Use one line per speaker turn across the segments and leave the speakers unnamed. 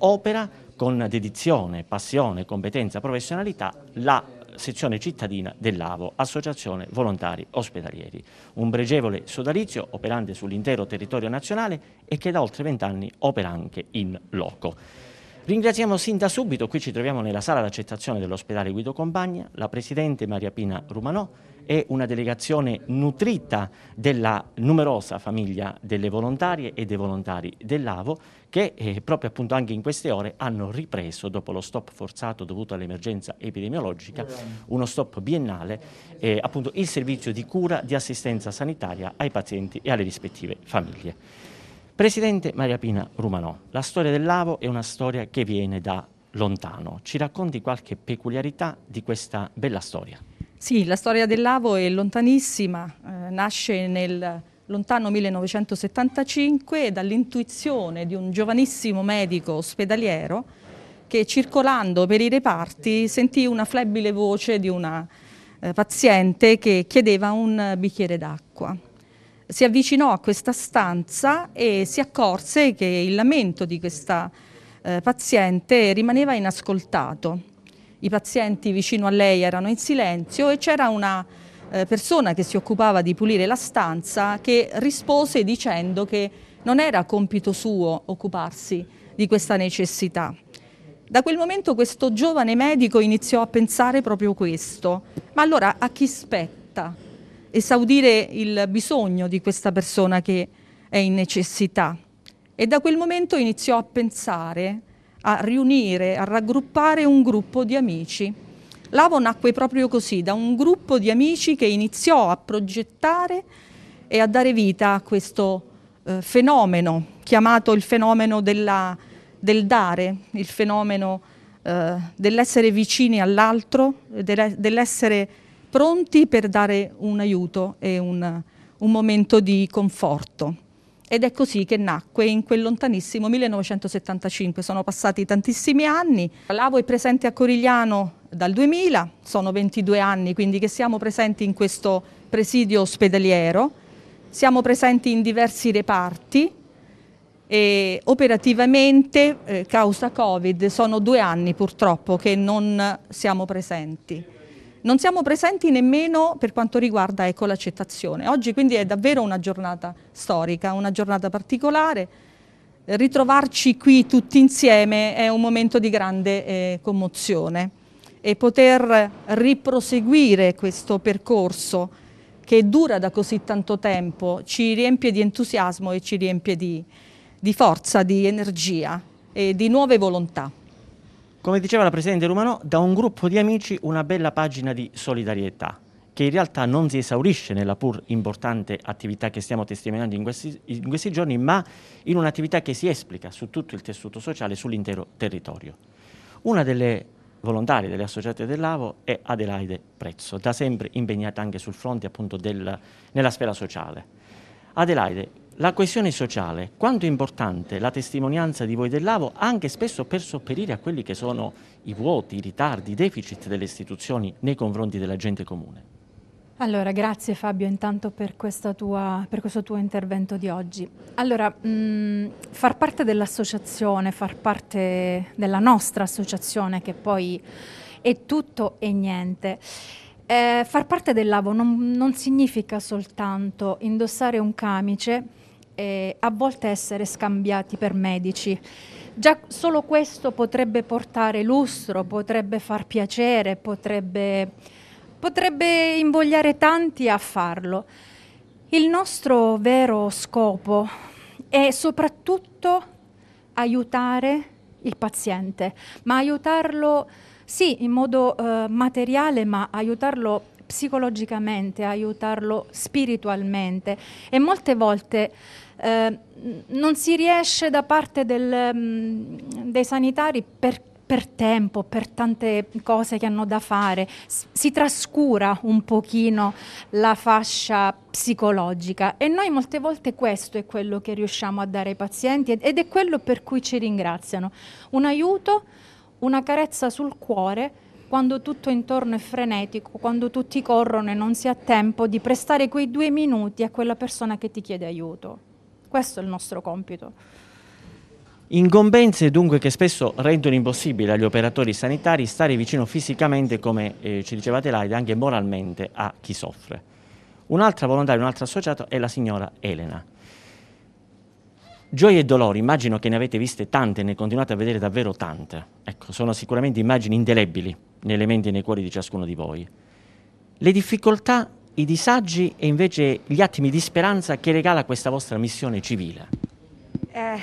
opera con dedizione, passione, competenza, professionalità la sezione cittadina dell'AVO, Associazione Volontari Ospedalieri, un pregevole sodalizio operante sull'intero territorio nazionale e che da oltre vent'anni opera anche in loco. Ringraziamo sin da subito, qui ci troviamo nella sala d'accettazione dell'ospedale Guido Compagna, la Presidente Maria Pina Rumanò, è una delegazione nutrita della numerosa famiglia delle volontarie e dei volontari dell'AVO che eh, proprio appunto anche in queste ore hanno ripreso dopo lo stop forzato dovuto all'emergenza epidemiologica, uno stop biennale, eh, appunto il servizio di cura di assistenza sanitaria ai pazienti e alle rispettive famiglie. Presidente Maria Pina Rumanò, la storia dell'Avo è una storia che viene da lontano. Ci racconti qualche peculiarità di questa bella storia?
Sì, la storia dell'Avo è lontanissima, eh, nasce nel lontano 1975 dall'intuizione di un giovanissimo medico ospedaliero che circolando per i reparti sentì una flebile voce di una eh, paziente che chiedeva un bicchiere d'acqua. Si avvicinò a questa stanza e si accorse che il lamento di questa eh, paziente rimaneva inascoltato i pazienti vicino a lei erano in silenzio e c'era una eh, persona che si occupava di pulire la stanza che rispose dicendo che non era compito suo occuparsi di questa necessità. Da quel momento questo giovane medico iniziò a pensare proprio questo, ma allora a chi spetta esaudire il bisogno di questa persona che è in necessità? E da quel momento iniziò a pensare a riunire, a raggruppare un gruppo di amici. L'Avo nacque proprio così, da un gruppo di amici che iniziò a progettare e a dare vita a questo eh, fenomeno, chiamato il fenomeno della, del dare, il fenomeno eh, dell'essere vicini all'altro, dell'essere pronti per dare un aiuto e un, un momento di conforto. Ed è così che nacque in quel lontanissimo 1975, sono passati tantissimi anni. L'AVO è presente a Corigliano dal 2000, sono 22 anni quindi che siamo presenti in questo presidio ospedaliero, siamo presenti in diversi reparti e operativamente, eh, causa Covid, sono due anni purtroppo che non siamo presenti. Non siamo presenti nemmeno per quanto riguarda ecco, l'accettazione. Oggi quindi è davvero una giornata storica, una giornata particolare. Ritrovarci qui tutti insieme è un momento di grande eh, commozione e poter riproseguire questo percorso che dura da così tanto tempo ci riempie di entusiasmo e ci riempie di, di forza, di energia e di nuove volontà.
Come diceva la Presidente Romano, da un gruppo di amici una bella pagina di solidarietà che in realtà non si esaurisce nella pur importante attività che stiamo testimoniando in questi, in questi giorni, ma in un'attività che si esplica su tutto il tessuto sociale, sull'intero territorio. Una delle volontarie delle associate dell'AVO è Adelaide Prezzo, da sempre impegnata anche sul fronte appunto del, nella sfera sociale. Adelaide, la questione sociale, quanto è importante la testimonianza di voi dell'AVO, anche spesso per sopperire a quelli che sono i vuoti, i ritardi, i deficit delle istituzioni nei confronti della gente comune?
Allora, grazie Fabio intanto per, tua, per, questo tuo intervento di oggi. Allora, mh, mm, far parte dell'associazione, far parte della nostra associazione che poi è tutto e niente, eh, far parte dell'AVO non, non significa soltanto indossare un camice eh, a volte essere scambiati per medici. Già solo questo potrebbe portare lustro, potrebbe far piacere, potrebbe, potrebbe invogliare tanti a farlo. Il nostro vero scopo è soprattutto aiutare il paziente, ma aiutarlo sì in modo eh, materiale, ma aiutarlo psicologicamente, aiutarlo spiritualmente e molte volte Ehm, non si riesce da parte del, mm, dei sanitari per, per tempo, per tante cose che hanno da fare, si trascura un pochino la fascia psicologica e noi molte volte questo è quello che riusciamo a dare ai pazienti ed è quello per cui ci ringraziano. Un aiuto, una carezza sul cuore quando tutto intorno è frenetico, quando tutti corrono e non si ha tempo di prestare quei due minuti a quella persona che ti chiede aiuto. Questo è il nostro compito.
Incombenze dunque che spesso rendono impossibile agli operatori sanitari stare vicino fisicamente, come eh, ci diceva Laida, anche moralmente a chi soffre. Un'altra volontaria, un altro associato è la signora Elena. Gioie e dolori, immagino che ne avete viste tante ne continuate a vedere davvero tante. Ecco, sono sicuramente immagini indelebili nelle menti e nei cuori di ciascuno di voi. Le difficoltà i disagi e invece gli attimi di speranza che regala questa vostra missione civile?
Eh,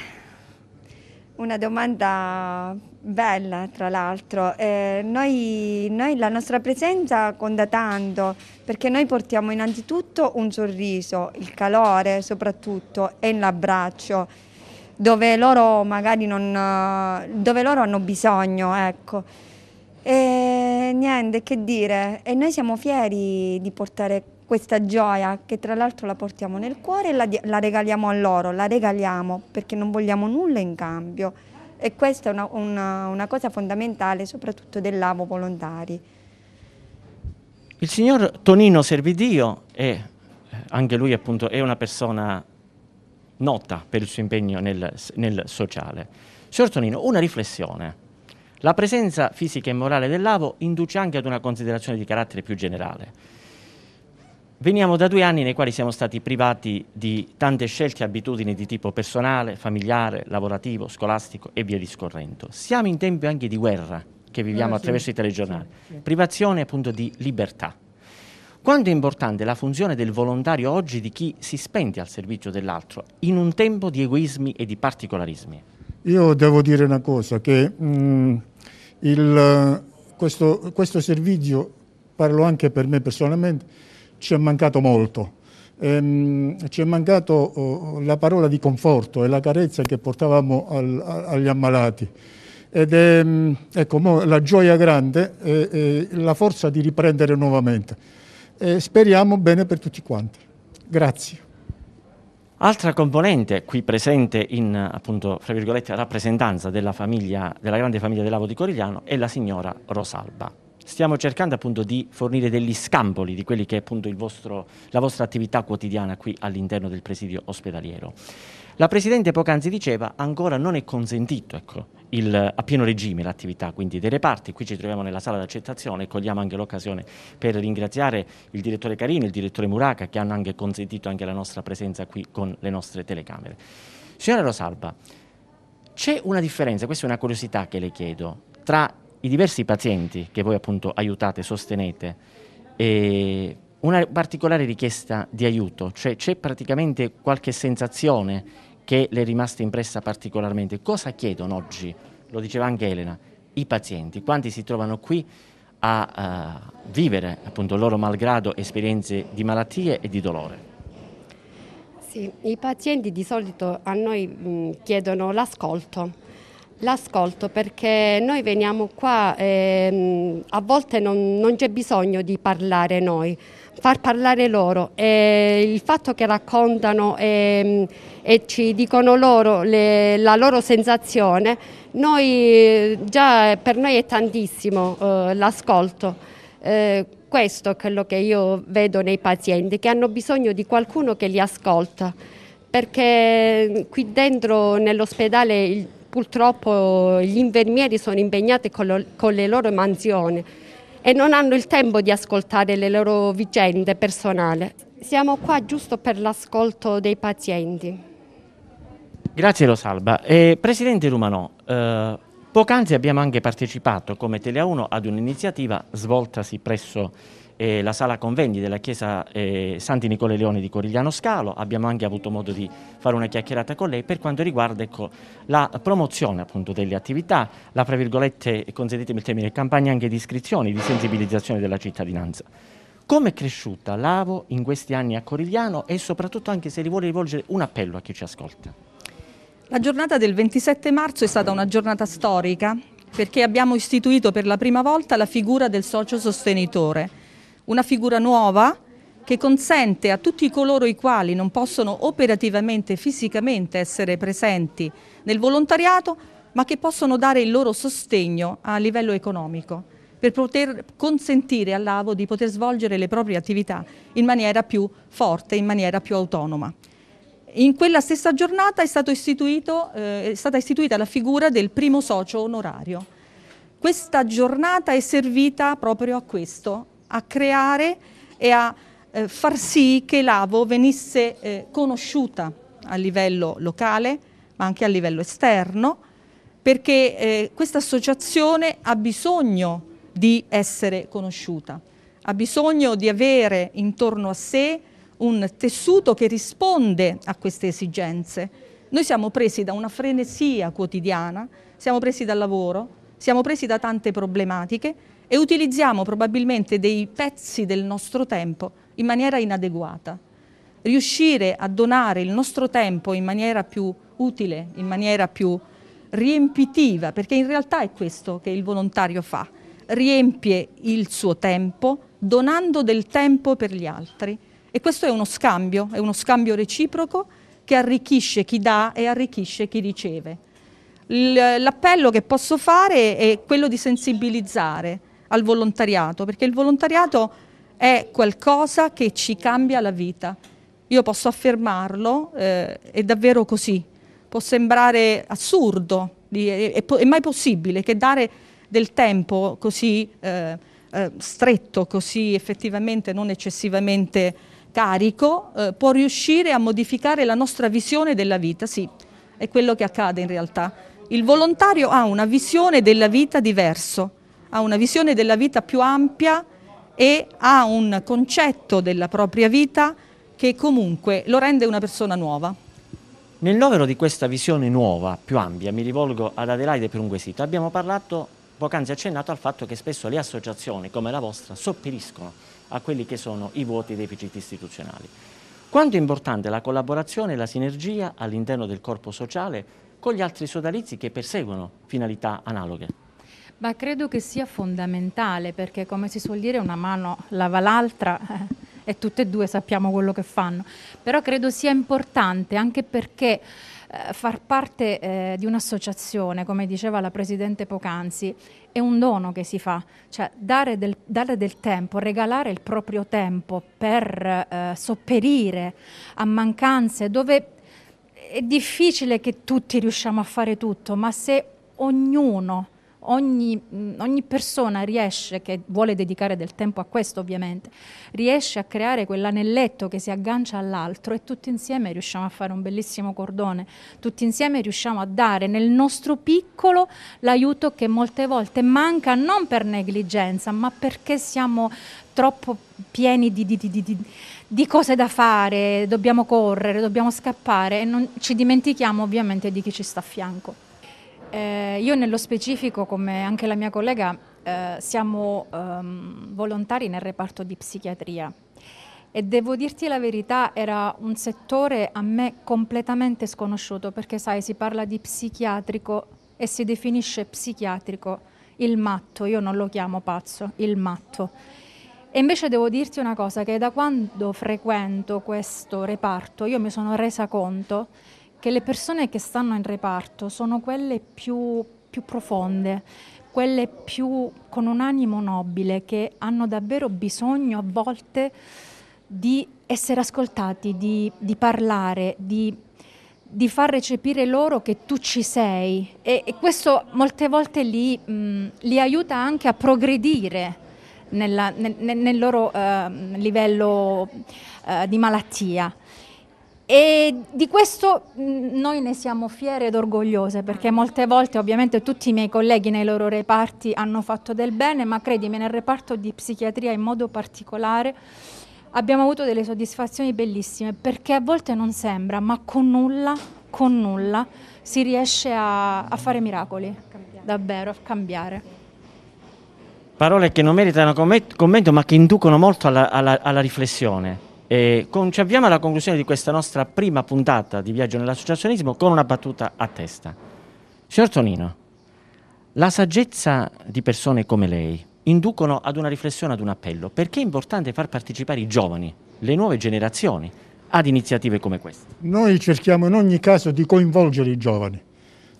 una domanda bella, tra l'altro. Eh, noi, noi, la nostra presenza conta tanto, perché noi portiamo innanzitutto un sorriso, il calore soprattutto e l'abbraccio, dove loro magari non, dove loro hanno bisogno, ecco. E niente, che dire. E noi siamo fieri di portare questa gioia, che tra l'altro la portiamo nel cuore e la, la, regaliamo a loro, la regaliamo perché non vogliamo nulla in cambio. E questa è una, una, una cosa fondamentale, soprattutto dell'Avo volontari.
Il signor Tonino Servidio è, anche lui appunto, è una persona nota per il suo impegno nel, nel sociale. Signor Tonino, una riflessione la presenza fisica e morale dell'avo induce anche ad una considerazione di carattere più generale. Veniamo da due anni nei quali siamo stati privati di tante scelte e abitudini di tipo personale, familiare, lavorativo, scolastico e via discorrendo. Siamo in tempi anche di guerra che viviamo eh, attraverso sì, i telegiornali, privazione appunto di libertà. Quanto è importante la funzione del volontario oggi di chi si spende al servizio dell'altro in un tempo di egoismi e di particolarismi? Io devo dire una cosa che... Mh mm, il, eh, questo, questo, servizio, parlo anche per me personalmente, ci è mancato molto. Ehm, ci è mancato oh, la parola di conforto e la carezza che portavamo al, agli ammalati. Ed è ehm, ecco, la gioia grande e la forza di riprendere nuovamente. E speriamo bene per tutti quanti. Grazie. Altra componente qui presente in appunto, rappresentanza della, famiglia, della grande famiglia del di Corigliano è la signora Rosalba. Stiamo cercando appunto di fornire degli scampoli di quelli che è appunto vostro, la vostra attività quotidiana qui all'interno del presidio ospedaliero. La Presidente poc'anzi diceva ancora non è consentito ecco, il, a pieno regime l'attività quindi dei reparti, qui ci troviamo nella sala d'accettazione e cogliamo anche l'occasione per ringraziare il direttore Carini e il direttore Muraca che hanno anche consentito anche la nostra presenza qui con le nostre telecamere. Signora Rosalba, c'è una differenza, questa è una curiosità che le chiedo, tra i diversi pazienti che voi appunto aiutate, sostenete, e una particolare richiesta di aiuto, cioè c'è praticamente qualche sensazione che le è rimasta impressa particolarmente. Cosa chiedono oggi, lo diceva anche Elena, i pazienti, quanti si trovano qui a uh, vivere appunto loro malgrado esperienze di malattie e di dolore?
Sì, i pazienti di solito a noi mh, mm, chiedono l'ascolto, L'ascolto perché noi veniamo qua, ehm, a volte non, non c'è bisogno di parlare noi, far parlare loro. E il fatto che raccontano e, ehm, e ci dicono loro le, la loro sensazione, noi, già per noi è tantissimo eh, l'ascolto. Eh, questo è quello che io vedo nei pazienti, che hanno bisogno di qualcuno che li ascolta, perché qui dentro nell'ospedale purtroppo gli infermieri sono impegnati con, lo, con le loro mansioni e non hanno il tempo di ascoltare le loro vicende personali. Siamo qua giusto per l'ascolto dei pazienti.
Grazie Rosalba. Eh, Presidente Rumanò, eh, poc'anzi abbiamo anche partecipato come Telea 1 ad un'iniziativa svoltasi presso eh, la sala convegni della chiesa eh, Santi Nicole Leone di Corigliano Scalo, abbiamo anche avuto modo di fare una chiacchierata con lei per quanto riguarda ecco, la promozione appunto, delle attività, la tra virgolette, consentitemi il termine, campagna anche di iscrizioni, di sensibilizzazione della cittadinanza. Come è cresciuta l'AVO in questi anni a Corigliano e soprattutto anche se li vuole rivolgere un appello a chi ci ascolta?
La giornata del 27 marzo è stata una giornata storica perché abbiamo istituito per la prima volta la figura del socio sostenitore una figura nuova che consente a tutti coloro i quali non possono operativamente fisicamente essere presenti nel volontariato, ma che possono dare il loro sostegno a livello economico per poter consentire all'AVO di poter svolgere le proprie attività in maniera più forte, in maniera più autonoma. In quella stessa giornata è, eh, è stata istituita la figura del primo socio onorario. Questa giornata è servita proprio a questo, a creare e a eh, far sì che l'AVO venisse eh, conosciuta a livello locale ma anche a livello esterno perché eh, questa associazione ha bisogno di essere conosciuta, ha bisogno di avere intorno a sé un tessuto che risponde a queste esigenze. Noi siamo presi da una frenesia quotidiana, siamo presi dal lavoro, siamo presi da tante problematiche e utilizziamo probabilmente dei pezzi del nostro tempo in maniera inadeguata. Riuscire a donare il nostro tempo in maniera più utile, in maniera più riempitiva, perché in realtà è questo che il volontario fa, riempie il suo tempo donando del tempo per gli altri. E questo è uno scambio, è uno scambio reciproco che arricchisce chi dà e arricchisce chi riceve. L'appello che posso fare è quello di sensibilizzare, al volontariato, perché il volontariato è qualcosa che ci cambia la vita. Io posso affermarlo, eh, è davvero così. Può sembrare assurdo, è, mai possibile che dare del tempo così eh, eh, stretto, così effettivamente non eccessivamente carico, eh, può riuscire a modificare la nostra visione della vita. Sì, è quello che accade in realtà. Il volontario ha una visione della vita diversa ha una visione della vita più ampia e ha un concetto della propria vita che comunque lo rende una persona nuova.
Nel novero di questa visione nuova, più ampia, mi rivolgo ad Adelaide per un quesito, abbiamo parlato, poc'anzi accennato, al fatto che spesso le associazioni come la vostra sopperiscono a quelli che sono i vuoti e i deficit istituzionali. Quanto è importante la collaborazione e la sinergia all'interno del corpo sociale con gli altri sodalizi che perseguono finalità analoghe?
Ma credo che sia fondamentale perché come si suol dire una mano lava l'altra eh, e tutte e due sappiamo quello che fanno, però credo sia importante anche perché eh, far parte eh, di un'associazione, come diceva la Presidente poc'anzi, è un dono che si fa, cioè dare del, dare del tempo, regalare il proprio tempo per eh, sopperire a mancanze dove è difficile che tutti riusciamo a fare tutto, ma se ognuno ogni, ogni, persona riesce, che vuole dedicare del tempo a questo ovviamente, riesce a creare quell'anelletto che si aggancia all'altro e tutti insieme riusciamo a fare un bellissimo cordone, tutti insieme riusciamo a dare nel nostro piccolo l'aiuto che molte volte manca non per negligenza ma perché siamo troppo pieni di, di, di, di, cose da fare, dobbiamo correre, dobbiamo scappare e non ci dimentichiamo ovviamente di chi ci sta a fianco. Eh, io nello specifico, come anche la mia collega, eh, siamo ehm, volontari nel reparto di psichiatria e devo dirti la verità, era un settore a me completamente sconosciuto perché sai, si parla di psichiatrico e si definisce psichiatrico il matto, io non lo chiamo pazzo, il matto. E invece devo dirti una cosa che da quando frequento questo reparto io mi sono resa conto che le persone che stanno in reparto sono quelle più, più profonde, quelle più con un animo nobile, che hanno davvero bisogno a volte di essere ascoltati, di, di parlare, di, di, far recepire loro che tu ci sei e, e questo molte volte li, mh, li, aiuta anche a progredire nella, nel, nel, loro uh, livello uh, di malattia. E di questo mm, noi ne siamo fiere ed orgogliose perché molte volte ovviamente tutti i miei colleghi nei loro reparti hanno fatto del bene, ma credimi nel reparto di psichiatria in modo particolare abbiamo avuto delle soddisfazioni bellissime perché a volte non sembra, ma con nulla, con nulla si riesce a, a fare miracoli, a davvero, a cambiare.
Parole che non meritano commento ma che inducono molto alla, alla, alla riflessione. E con, ci avviamo alla conclusione di questa nostra prima puntata di Viaggio nell'associazionismo con una battuta a testa. Signor Tonino, la saggezza di persone come lei inducono ad una riflessione, ad un appello. Perché è importante far partecipare i giovani, le nuove generazioni, ad iniziative come questa? Noi cerchiamo in ogni caso di coinvolgere i giovani,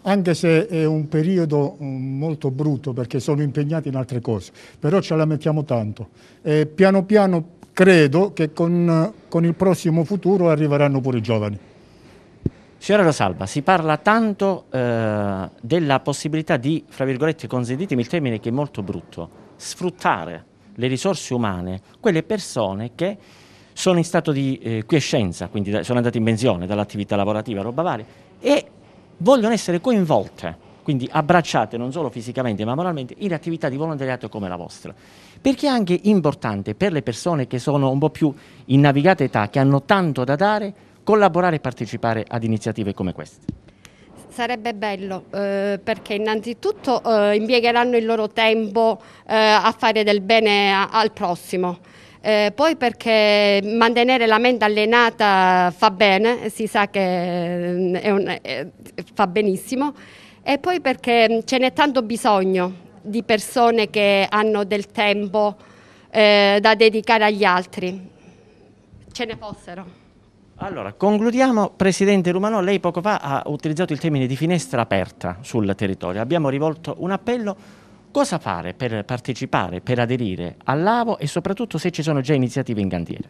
anche se è un periodo mm, molto brutto perché sono impegnati in altre cose, però ce la mettiamo tanto. E piano piano credo che con, con il prossimo futuro arriveranno pure i giovani. Signora Rosalba, si parla tanto eh, della possibilità di, fra virgolette, consentitemi il termine che è molto brutto, sfruttare le risorse umane, quelle persone che sono in stato di eh, quiescenza, quindi da, sono andate in pensione dall'attività lavorativa, roba varia, e vogliono essere coinvolte, quindi abbracciate non solo fisicamente ma moralmente, in attività di volontariato come la vostra perché è anche importante per le persone che sono un po' più in navigata età, che hanno tanto da dare, collaborare e partecipare ad iniziative come queste.
Sarebbe bello eh, perché innanzitutto eh, impiegheranno il loro tempo eh, a fare del bene a, al prossimo. Eh, poi perché mantenere la mente allenata fa bene, si sa che mm, è un, è, eh, fa benissimo, e poi perché mm, ce n'è tanto bisogno di persone che hanno del tempo eh, da dedicare agli altri. Ce ne fossero.
Allora, concludiamo. Presidente Romano, lei poco fa ha utilizzato il termine di finestra aperta sul territorio. Abbiamo rivolto un appello. Cosa fare per partecipare, per aderire all'AVO e soprattutto se ci sono già iniziative in cantiere?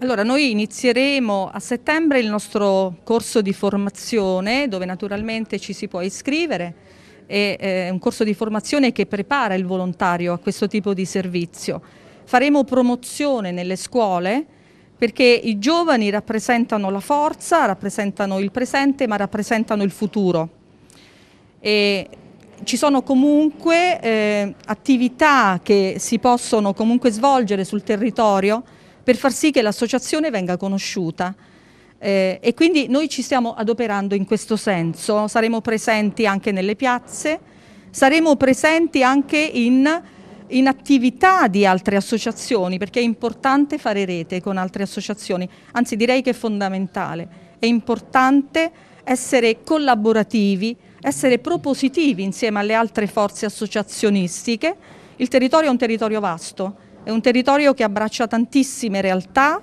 Allora, noi inizieremo a settembre il nostro corso di formazione dove naturalmente ci si può iscrivere è eh, un corso di formazione che prepara il volontario a questo tipo di servizio. Faremo promozione nelle scuole perché i giovani rappresentano la forza, rappresentano il presente ma rappresentano il futuro. E ci sono comunque eh, attività che si possono comunque svolgere sul territorio per far sì che l'associazione venga conosciuta. Eh, e quindi noi ci stiamo adoperando in questo senso, saremo presenti anche nelle piazze, saremo presenti anche in, in attività di altre associazioni, perché è importante fare rete con altre associazioni, anzi direi che è fondamentale, è importante essere collaborativi, essere propositivi insieme alle altre forze associazionistiche. Il territorio è un territorio vasto, è un territorio che abbraccia tantissime realtà,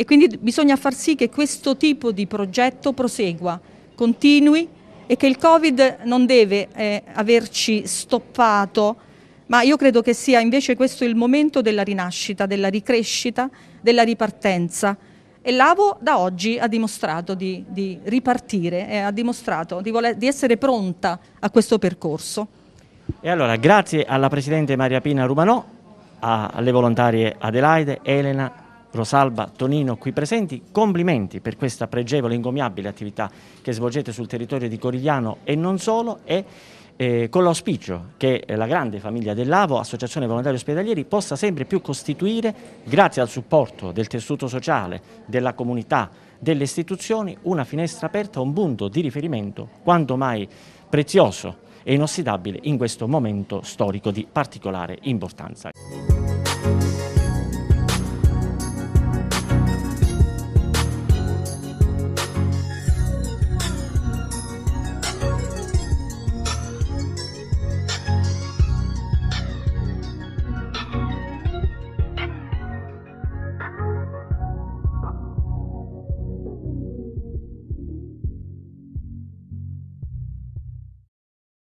e quindi bisogna far sì che questo tipo di progetto prosegua, continui e che il Covid non deve eh, averci stoppato, ma io credo che sia invece questo il momento della rinascita, della ricrescita, della ripartenza. E l'Avo da oggi ha dimostrato di, di ripartire, eh, ha dimostrato di, voler, di essere pronta a questo percorso.
E allora grazie alla Presidente Maria Pina Rumanò, alle volontarie Adelaide, Elena, Rosalba, Tonino qui presenti, complimenti per questa pregevole e ingommiabile attività che svolgete sul territorio di Corigliano e non solo e eh, con l'auspicio che la grande famiglia dell'AVO, Associazione Volontari Ospedalieri, possa sempre più costituire, grazie al supporto del tessuto sociale, della comunità, delle istituzioni, una finestra aperta, un punto di riferimento quanto mai prezioso e inossidabile in questo momento storico di particolare importanza.